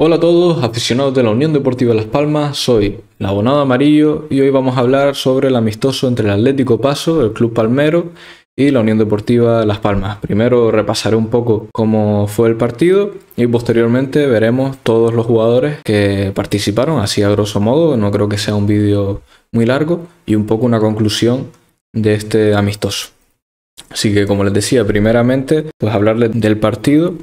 Hola a todos, aficionados de la Unión Deportiva Las Palmas, soy la abonado amarillo y hoy vamos a hablar sobre el amistoso entre el Atlético Paso, el Club Palmero y la Unión Deportiva Las Palmas. Primero repasaré un poco cómo fue el partido y posteriormente veremos todos los jugadores que participaron, así a grosso modo, no creo que sea un vídeo muy largo y un poco una conclusión de este amistoso. Así que como les decía, primeramente pues hablarles del partido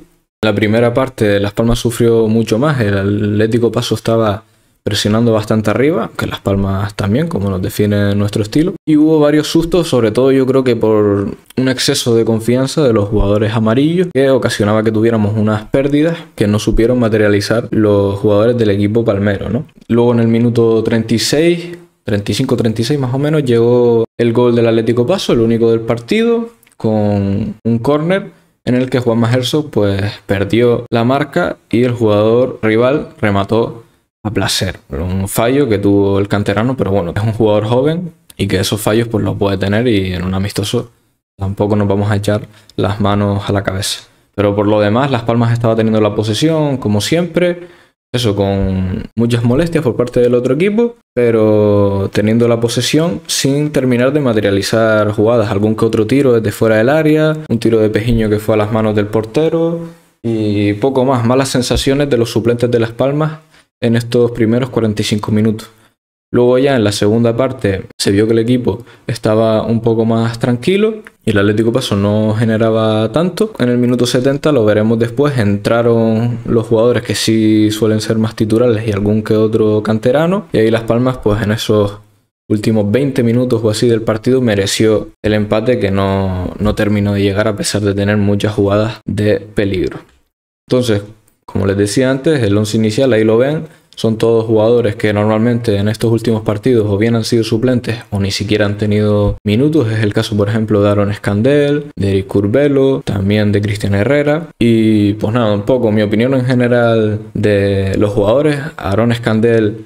la primera parte Las Palmas sufrió mucho más, el Atlético Paso estaba presionando bastante arriba, que Las Palmas también, como nos define nuestro estilo. Y hubo varios sustos, sobre todo yo creo que por un exceso de confianza de los jugadores amarillos, que ocasionaba que tuviéramos unas pérdidas que no supieron materializar los jugadores del equipo palmero. ¿no? Luego en el minuto 36, 35-36 más o menos, llegó el gol del Atlético Paso, el único del partido, con un córner en el que Juan Herzog pues, perdió la marca y el jugador rival remató a placer. Un fallo que tuvo el canterano, pero bueno, es un jugador joven y que esos fallos pues los puede tener y en un amistoso tampoco nos vamos a echar las manos a la cabeza. Pero por lo demás, Las Palmas estaba teniendo la posesión, como siempre. Eso con muchas molestias por parte del otro equipo, pero teniendo la posesión sin terminar de materializar jugadas. Algún que otro tiro desde fuera del área, un tiro de Pejiño que fue a las manos del portero y poco más. Malas sensaciones de los suplentes de Las Palmas en estos primeros 45 minutos. Luego ya en la segunda parte se vio que el equipo estaba un poco más tranquilo y el Atlético Paso no generaba tanto. En el minuto 70 lo veremos después, entraron los jugadores que sí suelen ser más titulares y algún que otro canterano y ahí Las Palmas pues en esos últimos 20 minutos o así del partido mereció el empate que no, terminó de llegar a pesar de tener muchas jugadas de peligro. Entonces, como les decía antes, el once inicial ahí lo ven, son todos jugadores que normalmente en estos últimos partidos o bien han sido suplentes o ni siquiera han tenido minutos. Es el caso, por ejemplo, de Aaron Escandel, de Eric Curbelo, también de Cristian Herrera. Y pues nada, un poco mi opinión en general de los jugadores. Aaron Escandel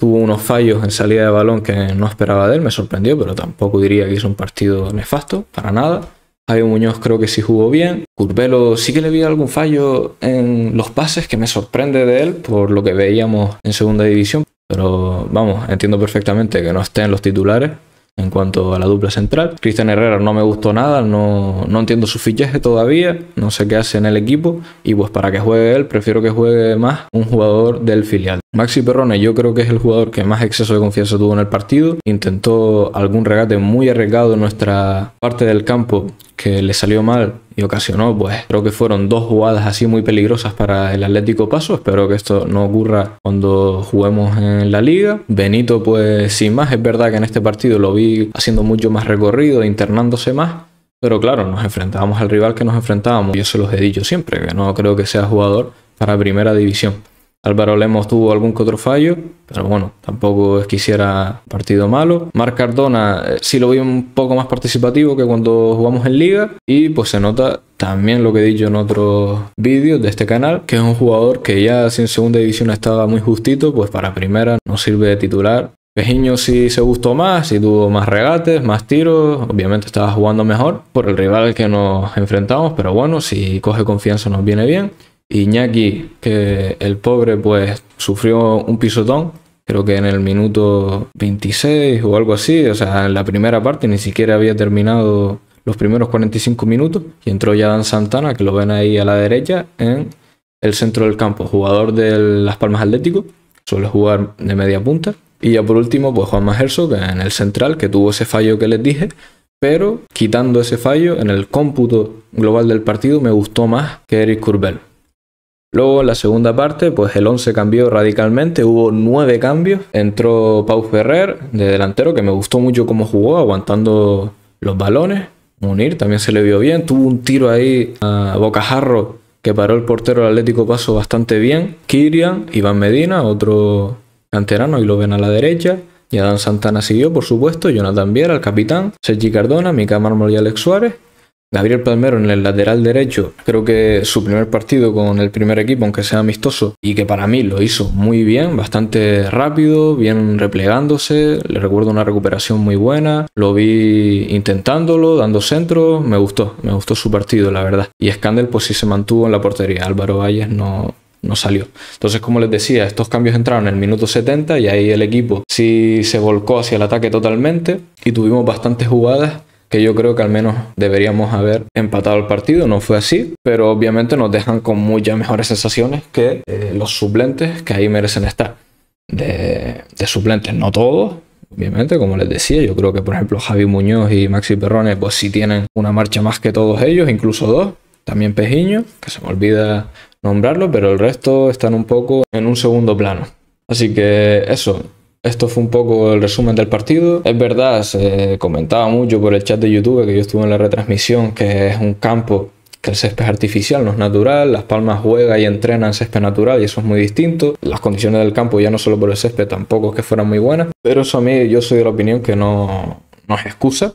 tuvo unos fallos en salida de balón que no esperaba de él, me sorprendió, pero tampoco diría que hizo un partido nefasto, para nada. Javier Muñoz creo que sí jugó bien. Curvelo sí que le vi algún fallo en los pases que me sorprende de él por lo que veíamos en segunda división. Pero vamos, entiendo perfectamente que no estén los titulares en cuanto a la dupla central. Cristian Herrera no me gustó nada, no, no entiendo su fichaje todavía, no sé qué hace en el equipo y pues para que juegue él prefiero que juegue más un jugador del filial. Maxi Perrone yo creo que es el jugador que más exceso de confianza tuvo en el partido. Intentó algún regate muy arriesgado en nuestra parte del campo que le salió mal y ocasionó, pues creo que fueron dos jugadas así muy peligrosas para el Atlético Paso. Espero que esto no ocurra cuando juguemos en la liga. Benito, pues sin más, es verdad que en este partido lo vi haciendo mucho más recorrido, internándose más. Pero claro, nos enfrentábamos al rival que nos enfrentábamos. Yo se los he dicho siempre, que no creo que sea jugador para primera división. Álvaro Lemos tuvo algún que otro fallo, pero bueno, tampoco es que hiciera partido malo. Marc Cardona eh, sí lo vi un poco más participativo que cuando jugamos en liga y pues se nota también lo que he dicho en otros vídeos de este canal, que es un jugador que ya en segunda división estaba muy justito, pues para primera no sirve de titular. Pejiño sí se gustó más, sí tuvo más regates, más tiros, obviamente estaba jugando mejor por el rival que nos enfrentamos, pero bueno, si coge confianza nos viene bien. Iñaki, que el pobre, pues sufrió un pisotón, creo que en el minuto 26 o algo así, o sea, en la primera parte ni siquiera había terminado los primeros 45 minutos y entró ya Dan Santana, que lo ven ahí a la derecha, en el centro del campo, jugador de Las Palmas Atlético, suele jugar de media punta. Y ya por último, pues Juan Majerso, que en el central, que tuvo ese fallo que les dije, pero quitando ese fallo, en el cómputo global del partido me gustó más que Eric Curbelo. Luego en la segunda parte, pues el 11 cambió radicalmente, hubo nueve cambios. Entró Pau Ferrer de delantero, que me gustó mucho cómo jugó, aguantando los balones. Munir también se le vio bien, tuvo un tiro ahí a Bocajarro que paró el portero del Atlético pasó bastante bien. Kirian, Iván Medina, otro canterano, y lo ven a la derecha. Y Adán Santana siguió, por supuesto, Jonathan Viera, el capitán, Sergi Cardona, Mica Mármol y Alex Suárez. Gabriel Palmero en el lateral derecho, creo que su primer partido con el primer equipo, aunque sea amistoso, y que para mí lo hizo muy bien, bastante rápido, bien replegándose, le recuerdo una recuperación muy buena, lo vi intentándolo, dando centro, me gustó, me gustó su partido, la verdad. Y Scandal pues sí se mantuvo en la portería, Álvaro Valles no, no salió. Entonces, como les decía, estos cambios entraron en el minuto 70 y ahí el equipo sí se volcó hacia el ataque totalmente y tuvimos bastantes jugadas que yo creo que al menos deberíamos haber empatado el partido, no fue así, pero obviamente nos dejan con muchas mejores sensaciones que eh, los suplentes que ahí merecen estar. De, suplentes, no todos, obviamente, como les decía, yo creo que por ejemplo Javi Muñoz y Maxi Perrone pues sí tienen una marcha más que todos ellos, incluso dos, también Pejiño, que se me olvida nombrarlo, pero el resto están un poco en un segundo plano. Así que eso, esto fue un poco el resumen del partido. Es verdad, se comentaba mucho por el chat de YouTube que yo estuve en la retransmisión, que es un campo que el césped es artificial, no es natural, Las Palmas juega y entrenan en césped natural y eso es muy distinto. Las condiciones del campo ya no solo por el césped tampoco es que fueran muy buenas, pero eso a mí yo soy de la opinión que no, no es excusa.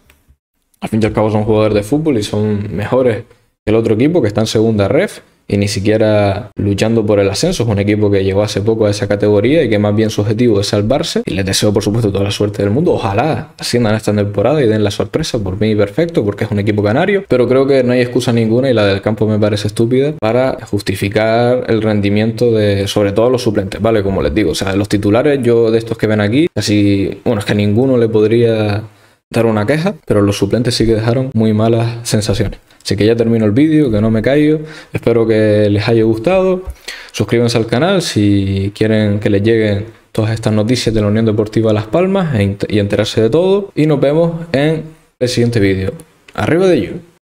Al fin y al cabo son jugadores de fútbol y son mejores que el otro equipo que está en segunda ref y ni siquiera luchando por el ascenso. Es un equipo que llegó hace poco a esa categoría y que más bien su objetivo es salvarse. Y les deseo, por supuesto, toda la suerte del mundo. Ojalá asciendan esta temporada y den la sorpresa. Por mí, perfecto, porque es un equipo canario. Pero creo que no hay excusa ninguna y la del campo me parece estúpida para justificar el rendimiento de, sobre todo, los suplentes, ¿vale? Como les digo, o sea, los titulares, yo de estos que ven aquí, Así, bueno, es que ninguno le podría dar una queja, pero los suplentes sí que dejaron muy malas sensaciones. Así que ya termino el vídeo, que no me caigo. Espero que les haya gustado. Suscríbanse al canal si quieren que les lleguen todas estas noticias de la Unión Deportiva Las Palmas e y enterarse de todo. Y nos vemos en el siguiente vídeo. Arriba de yo.